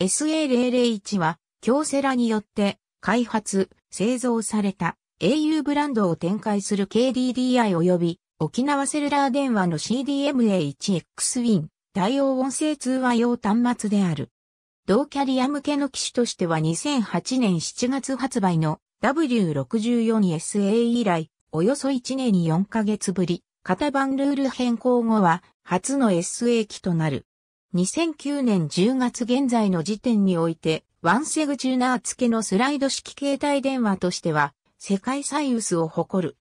SA001 は、京セラによって開発、製造された au ブランドを展開する KDDI 及び沖縄セルラー電話の CDMA1XWIN 対応音声通話用端末である。同キャリア向けの機種としては2008年7月発売の W64SA 以来、およそ1年に4ヶ月ぶり、型番ルール変更後は初の SA 機となる。2009年10月現在の時点において、ワンセグチューナー付けのスライド式携帯電話としては、世界最薄を誇る。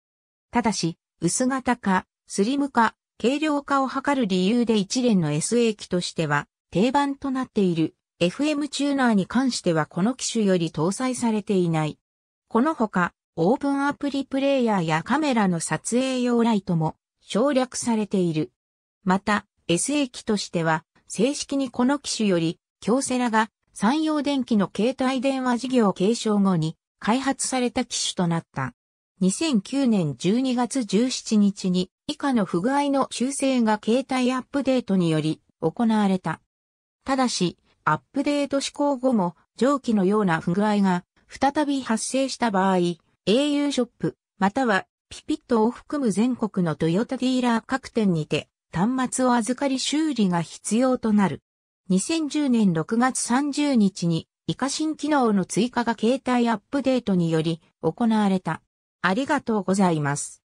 ただし、薄型化、スリム化、軽量化を図る理由で一連の SA 機としては、定番となっている FM チューナーに関してはこの機種より搭載されていない。このほか、オープンアプリプレイヤーやカメラの撮影用ライトも省略されている。また、SA 機としては正式にこの機種より、京セラが山陽電機の携帯電話事業継承後に開発された機種となった。2009年12月17日に以下の不具合の修正が携帯アップデートにより行われた。ただし、アップデート施行後も上記のような不具合が再び発生した場合、au ショップまたはピピットを含む全国のトヨタディーラー各店にて端末を預かり修理が必要となる。2010年6月30日に、イカ新機能の追加が携帯アップデートにより行われた。ありがとうございます。